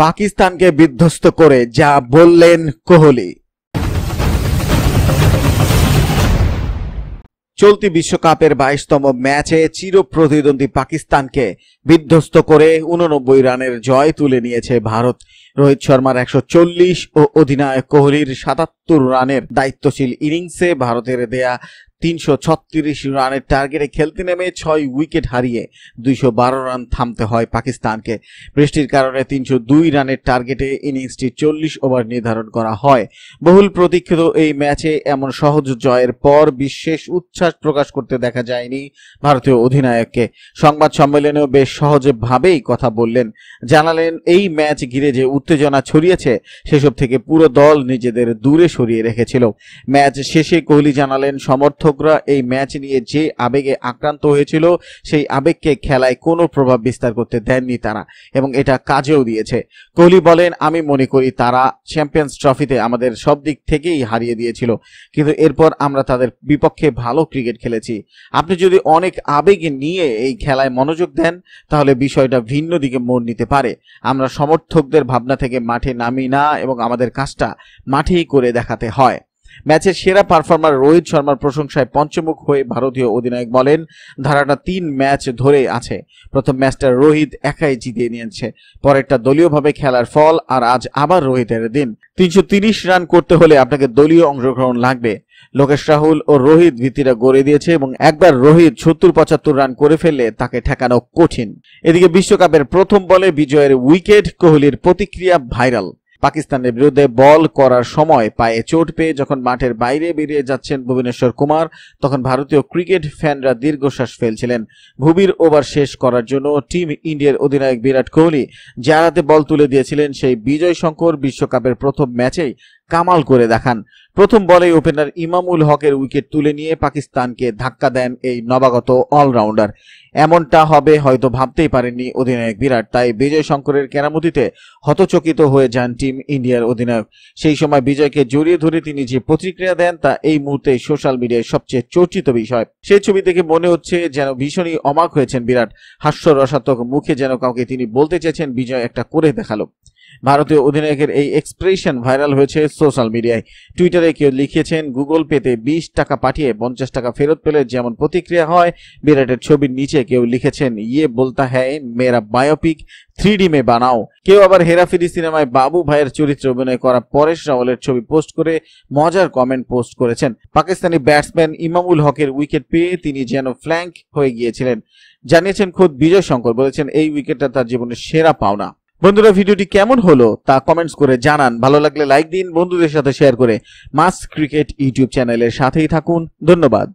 পাকিস্তানকে বিধ্বস্ত করে যা বললেন কোহলি চলতি বিশ্বকাপের বাইশতম ম্যাচে চিরপ্রতিদ্বন্দ্বী পাকিস্তানকে বিধ্বস্ত করে উননব্বই রানের জয় তুলে নিয়েছে ভারত রোহিত শর্মার একশো ও অধিনায়ক কোহলির সাতাত্তর রানের দায়িত্বশীল ইনিংসে ভারতের দেয়া তিনশো ছত্রিশ রানের টার্গেটে খেলতে নেমে ছয় উইকেট হারিয়ে দুইশো বারো রান থামতে হয় পাকিস্তানকে বৃষ্টির কারণে তিনশো দুই রানের টার্গেটে ইনিংসটি চল্লিশ ওভার নির্ধারণ করা হয় বহুল প্রতীক্ষিত এই ম্যাচে এমন সহজ জয়ের পর বিশেষ উচ্ছ্বাস প্রকাশ করতে দেখা যায়নি ভারতীয় অধিনায়ককে সংবাদ সম্মেলনেও বেশ সহজভাবেই কথা বললেন জানালেন এই ম্যাচ ঘিরে যে উত্তেজনা ছড়িয়েছে সেসব থেকে পুরো দল নিজেদের দূরে সরিয়ে রেখেছিল ম্যাচ শেষে কোহলি জানালেন সমর্থকরা এই ম্যাচ নিয়ে যে আবেগে আক্রান্ত হয়েছিল সেই আবেগকে খেলায় কোনো প্রভাব বিস্তার করতে দেননি তারা এবং এটা কাজেও দিয়েছে কোহলি বলেন আমি মনে করি তারা চ্যাম্পিয়ন্স ট্রফিতে আমাদের সব দিক থেকেই হারিয়ে দিয়েছিল কিন্তু এরপর আমরা তাদের বিপক্ষে ভালো ক্রিকেট খেলেছি আপনি যদি অনেক আবেগ নিয়ে এই খেলায় মনোযোগ দেন তাহলে বিষয়টা ভিন্ন দিকে মোড় নিতে পারে আমরা সমর্থকদের ভাবনা ভাবনা থেকে মাঠে নামি না এবং আমাদের কাজটা মাঠেই করে দেখাতে হয় ম্যাচের সেরা পারফর্মার রোহিত শর্মার প্রশংসায় পঞ্চমুখ হয়ে ভারতীয় অধিনায়ক বলেন ধারাটা তিন ম্যাচ ধরে আছে প্রথম ম্যাচটা রোহিত একাই জিতিয়ে নিয়েছে পরেরটা দলীয়ভাবে খেলার ফল আর আজ আবার রোহিতের দিন তিনশো তিরিশ রান করতে হলে আপনাকে দলীয় অংশগ্রহণ লাগবে লোকেশ রাহুল ও রোহিত ভিত্তিটা গড়ে দিয়েছে এবং একবার রোহিত সত্তর পঁচাত্তর রান করে ফেললে তাকে ঠেকানো কঠিন এদিকে বিশ্বকাপের প্রথম বলে বিজয়ের উইকেট কোহলির প্রতিক্রিয়া ভাইরাল পাকিস্তানের বিরুদ্ধে বল করার সময় পায়ে চোট পেয়ে যখন মাঠের বাইরে বেরিয়ে যাচ্ছেন ভুবনেশ্বর কুমার তখন ভারতীয় ক্রিকেট ফ্যানরা দীর্ঘশ্বাস ফেলছিলেন ভুবির ওভার শেষ করার জন্য টিম ইন্ডিয়ার অধিনায়ক বিরাট কোহলি যারাতে বল তুলে দিয়েছিলেন সেই বিজয় শঙ্কর বিশ্বকাপের প্রথম ম্যাচেই কামাল করে দেখান প্রথম বলে ওপেনার ইমামুল হকের উইকেট তুলে নিয়ে পাকিস্তানকে ধাক্কা দেন এই নবাগত অলরাউন্ডার এমনটা হবে হয়তো ভাবতেই পারেননি অধিনায়ক বিরাট তাই বিজয় শঙ্করের কেরামতিতে হতচকিত হয়ে যান টিম ইন্ডিয়ার অধিনায়ক সেই সময় বিজয়কে জড়িয়ে ধরে তিনি যে প্রতিক্রিয়া দেন তা এই মুহূর্তে সোশ্যাল মিডিয়ায় সবচেয়ে চর্চিত বিষয় সেই ছবি দেখে মনে হচ্ছে যেন ভীষণই অবাক হয়েছেন বিরাট হাস্যরসাত্মক মুখে যেন কাউকে তিনি বলতে চেয়েছেন বিজয় একটা করে দেখালো ভারতীয় অধিনায়কের এই এক্সপ্রেশন ভাইরাল হয়েছে সোশ্যাল মিডিয়ায় টুইটারে কেউ লিখেছেন গুগল পেতে বিশ টাকা পাঠিয়ে পঞ্চাশ টাকা ফেরত পেলে যেমন প্রতিক্রিয়া হয় বিরাটের ছবির নিচে কেউ লিখেছেন ইয়ে বলতা হ্যায় মেরা বায়োপিক থ্রি মে বানাও কেউ আবার হেরাফেরি সিনেমায় বাবু ভাইয়ের চরিত্রে অভিনয় করা পরেশ রাওয়ালের ছবি পোস্ট করে মজার কমেন্ট পোস্ট করেছেন পাকিস্তানি ব্যাটসম্যান ইমামুল হকের উইকেট পেয়ে তিনি যেন ফ্ল্যাঙ্ক হয়ে গিয়েছিলেন জানিয়েছেন খোদ বিজয় শঙ্কর বলেছেন এই উইকেটটা তার জীবনের সেরা পাওনা বন্ধুরা ভিডিওটি কেমন হলো তা কমেন্টস করে জানান ভালো লাগলে লাইক দিন বন্ধুদের সাথে শেয়ার করে মাস ক্রিকেট ইউটিউব চ্যানেলের সাথেই থাকুন ধন্যবাদ